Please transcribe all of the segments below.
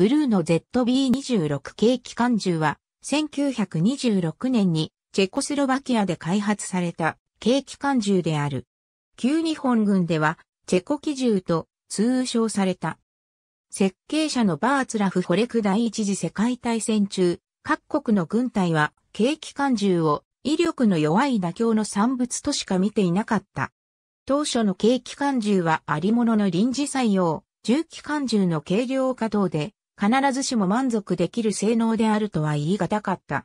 ブルーの ZB26 軽機関銃は、1926年にチェコスロバキアで開発された軽機関銃である。旧日本軍では、チェコ機銃と通称された。設計者のバーツラフ・ホレク第一次世界大戦中、各国の軍隊は軽機関銃を威力の弱い妥協の産物としか見ていなかった。当初の軽機関銃はありものの臨時採用、重機関銃の軽量化等で必ずしも満足できる性能であるとは言い難かった。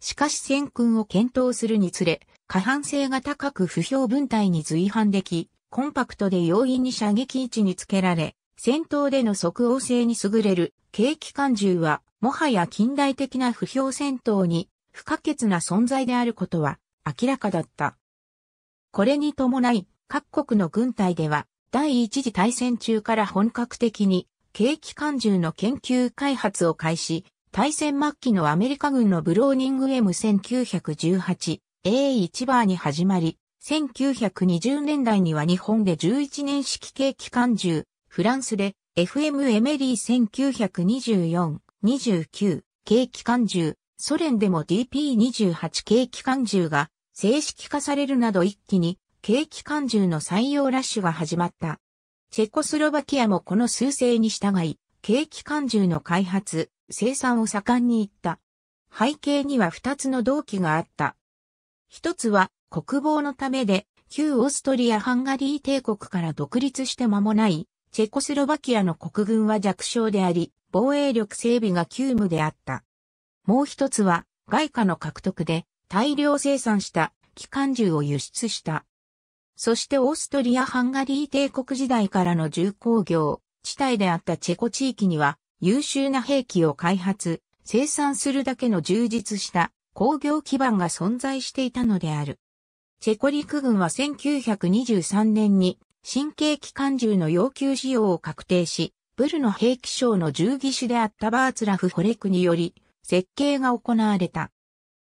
しかし戦訓を検討するにつれ、可搬性が高く不評分隊に随伴でき、コンパクトで容易に射撃位置につけられ、戦闘での即応性に優れる軽機関銃は、もはや近代的な不評戦闘に不可欠な存在であることは明らかだった。これに伴い、各国の軍隊では、第一次大戦中から本格的に景気関銃の研究開発を開始、対戦末期のアメリカ軍のブローニング M1918A1 バーに始まり、1920年代には日本で11年式景気関銃、フランスで FM エメリー1924-29景気関銃、ソ連でも DP28 景気関銃が正式化されるなど一気に景気関銃の採用ラッシュが始まった。チェコスロバキアもこの趨勢に従い、景気関銃の開発、生産を盛んに行った。背景には二つの動機があった。一つは国防のためで旧オーストリア・ハンガリー帝国から独立して間もない、チェコスロバキアの国軍は弱小であり、防衛力整備が急務であった。もう一つは外貨の獲得で大量生産した機関銃を輸出した。そしてオーストリア・ハンガリー帝国時代からの重工業、地帯であったチェコ地域には優秀な兵器を開発、生産するだけの充実した工業基盤が存在していたのである。チェコ陸軍は1923年に新型機関銃の要求使用を確定し、ブルの兵器省の従技師であったバーツラフ・ホレクにより設計が行われた。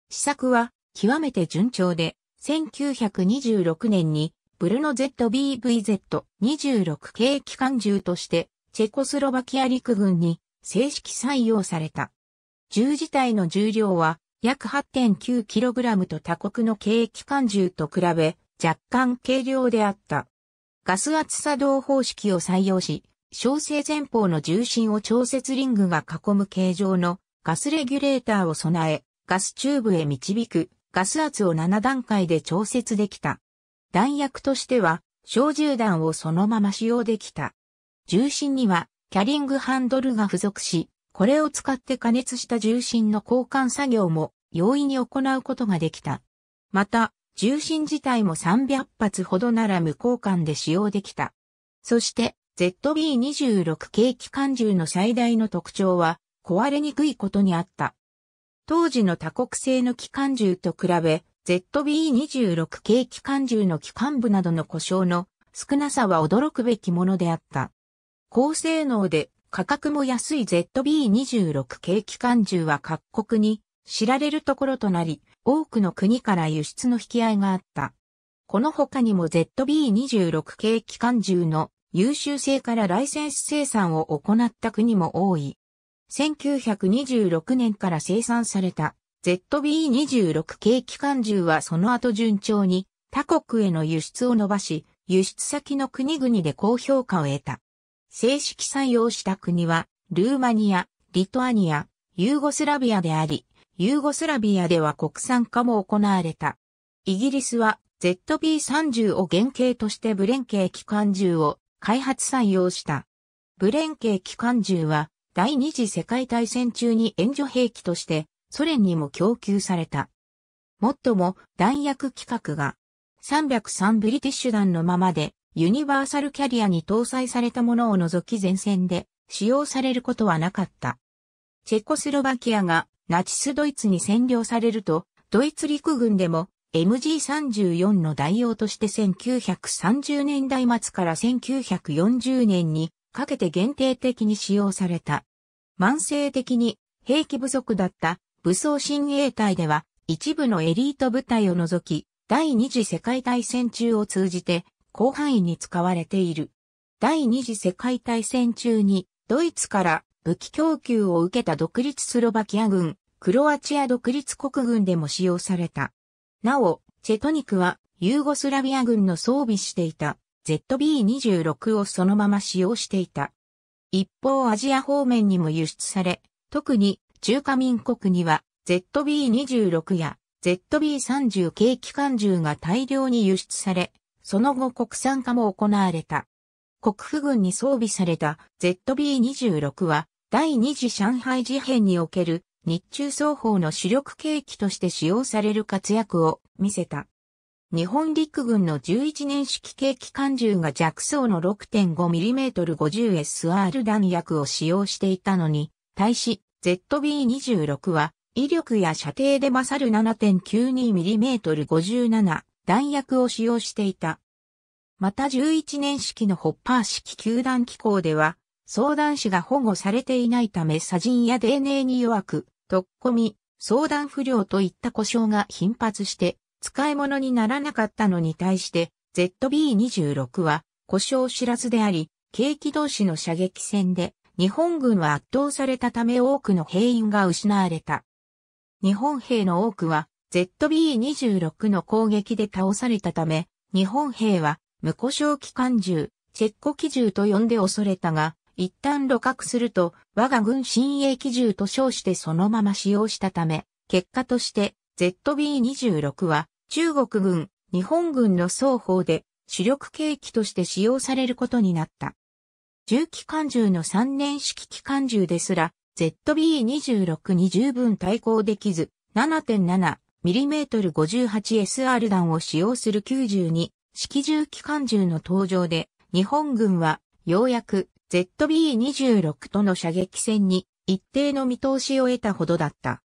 試作は極めて順調で、1926年にブルノ ZBVZ26 軽機関銃として、チェコスロバキア陸軍に正式採用された。銃自体の重量は約 8.9kg と他国の軽機関銃と比べ若干軽量であった。ガス圧作動方式を採用し、小生前方の重心を調節リングが囲む形状のガスレギュレーターを備え、ガスチューブへ導くガス圧を7段階で調節できた。弾薬としては、小銃弾をそのまま使用できた。重心には、キャリングハンドルが付属し、これを使って加熱した重心の交換作業も容易に行うことができた。また、重心自体も300発ほどなら無交換で使用できた。そして、ZB26 系機関銃の最大の特徴は、壊れにくいことにあった。当時の多国製の機関銃と比べ、ZB26 系機関銃の機関部などの故障の少なさは驚くべきものであった。高性能で価格も安い ZB26 系機関銃は各国に知られるところとなり、多くの国から輸出の引き合いがあった。この他にも ZB26 系機関銃の優秀性からライセンス生産を行った国も多い。1926年から生産された ZB26 系機関銃はその後順調に他国への輸出を伸ばし、輸出先の国々で高評価を得た。正式採用した国は、ルーマニア、リトアニア、ユーゴスラビアであり、ユーゴスラビアでは国産化も行われた。イギリスは ZB30 を原型としてブレンケー機関銃を開発採用した。ブレンケー機関銃は第二次世界大戦中に援助兵器としてソ連にも供給された。もっとも弾薬規格が303ブリティッシュ弾のままでユニバーサルキャリアに搭載されたものを除き前線で使用されることはなかった。チェコスロバキアがナチスドイツに占領されると、ドイツ陸軍でも MG34 の代用として1930年代末から1940年にかけて限定的に使用された。慢性的に兵器不足だった武装親衛隊では、一部のエリート部隊を除き、第二次世界大戦中を通じて、広範囲に使われている。第二次世界大戦中に、ドイツから武器供給を受けた独立スロバキア軍、クロアチア独立国軍でも使用された。なお、チェトニクは、ユーゴスラビア軍の装備していた ZB-26 をそのまま使用していた。一方アジア方面にも輸出され、特に中華民国には ZB26 や ZB30 系機関銃が大量に輸出され、その後国産化も行われた。国府軍に装備された ZB26 は第二次上海事変における日中双方の主力兵器として使用される活躍を見せた。日本陸軍の11年式系機関銃が弱装の 6.5mm50SR 弾薬を使用していたのに、対し ZB26 は、威力や射程で勝る 7.92mm57 弾薬を使用していた。また11年式のホッパー式球団機構では、相談士が保護されていないため砂塵や DNA に弱く、突っ込み、相談不良といった故障が頻発して、使い物にならなかったのに対して、ZB26 は故障知らずであり、軽機動士の射撃戦で日本軍は圧倒されたため多くの兵員が失われた。日本兵の多くは ZB-26 の攻撃で倒されたため、日本兵は無故障機関銃、チェッコ機銃と呼んで恐れたが、一旦露獲すると我が軍新鋭機銃と称してそのまま使用したため、結果として ZB-26 は中国軍、日本軍の双方で主力兵器として使用されることになった。重機関銃の3年式機関銃ですら、ZB26 に十分対抗できず、7.7mm58SR 弾を使用する92式重機関銃の登場で、日本軍はようやく ZB26 との射撃戦に一定の見通しを得たほどだった。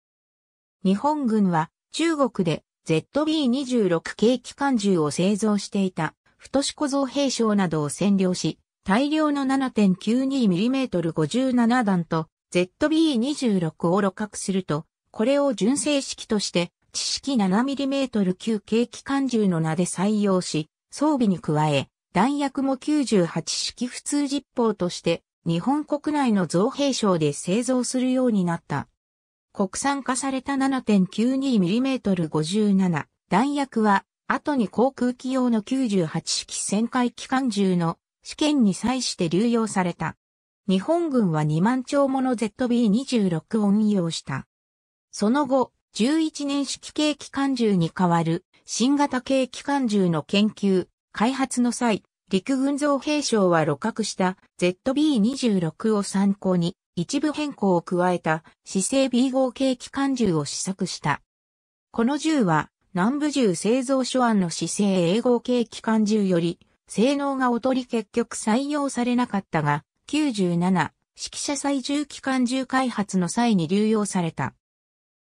日本軍は中国で ZB26 系機関銃を製造していた、太子小僧兵将などを占領し、大量の 7.92mm57 弾と ZB26 を露覚すると、これを純正式として、知識 7mm 級軽機関銃の名で採用し、装備に加え、弾薬も98式普通実砲として、日本国内の造兵省で製造するようになった。国産化された 7.92mm57 弾薬は、後に航空機用の98式旋回機関銃の試験に際して流用された。日本軍は2万丁もの ZB26 を運用した。その後、11年式軽機関銃に代わる新型軽機関銃の研究、開発の際、陸軍造兵省は露獲した ZB26 を参考に一部変更を加えた姿勢 B 号系機関銃を試作した。この銃は南部銃製造所案の姿勢 A 号系機関銃より性能が劣り結局採用されなかったが、97、指揮者最重機関銃開発の際に流用された。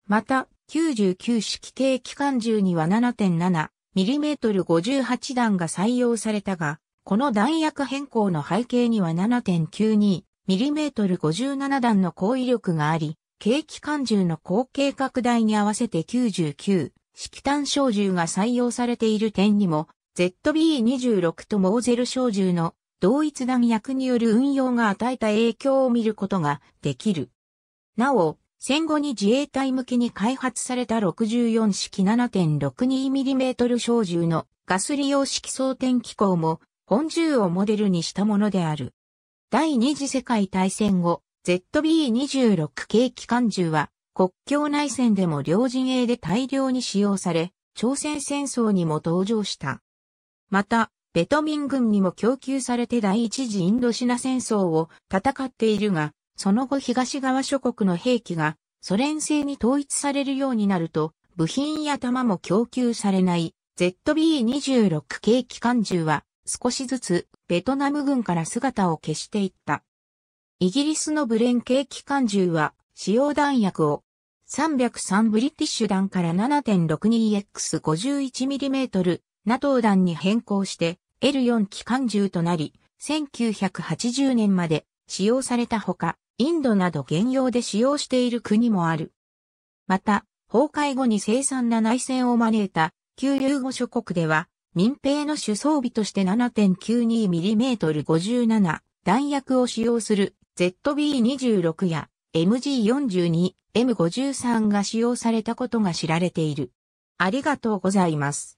また、99式系機関銃には 7.7mm58 弾が採用されたが、この弾薬変更の背景には 7.92mm57 弾の高威力があり、軽機関銃の後継拡大に合わせて99式単小銃が採用されている点にも ZB26 とモーゼル小銃の同一弾薬による運用が与えた影響を見ることができる。なお、戦後に自衛隊向けに開発された64式 7.62mm 小銃のガス利用式装填機構も本銃をモデルにしたものである。第二次世界大戦後、ZB26 系機関銃は国境内戦でも両陣営で大量に使用され、朝鮮戦争にも登場した。また、ベトミン軍にも供給されて第一次インドシナ戦争を戦っているが、その後東側諸国の兵器がソ連製に統一されるようになると、部品や弾も供給されない ZB-26 系機関銃は少しずつベトナム軍から姿を消していった。イギリスのブレン系機関銃は使用弾薬を303ブリティッシュ弾から 7.62X51mm NATO 弾に変更して L4 機関銃となり、1980年まで使用されたほか、インドなど現用で使用している国もある。また、崩壊後に凄惨な内戦を招いた旧ユーゴ諸国では、民兵の主装備として 7.92mm57 弾薬を使用する ZB26 や MG42、M53 が使用されたことが知られている。ありがとうございます。